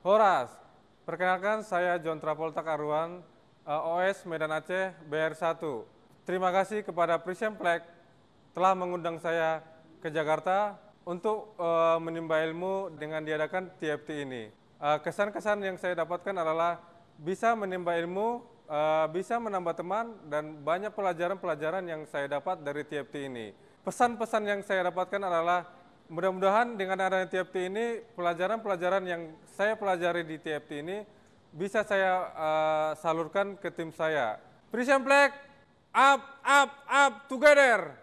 Horas. Perkenalkan saya John Travolta Karuan, eh, OS Medan Aceh BR1. Terima kasih kepada Plek telah mengundang saya ke Jakarta untuk uh, menimba ilmu dengan diadakan TFT ini. Eh, kesan-kesan uh, yang saya dapatkan adalah bisa menimba ilmu, uh, bisa menambah teman, dan banyak pelajaran-pelajaran yang saya dapat dari TFT ini. Pesan-pesan yang saya dapatkan adalah Mudah-mudahan dengan adanya TFT ini, pelajaran-pelajaran yang saya pelajari di TFT ini bisa saya uh, salurkan ke tim saya. Prism Black, up, up, up, together!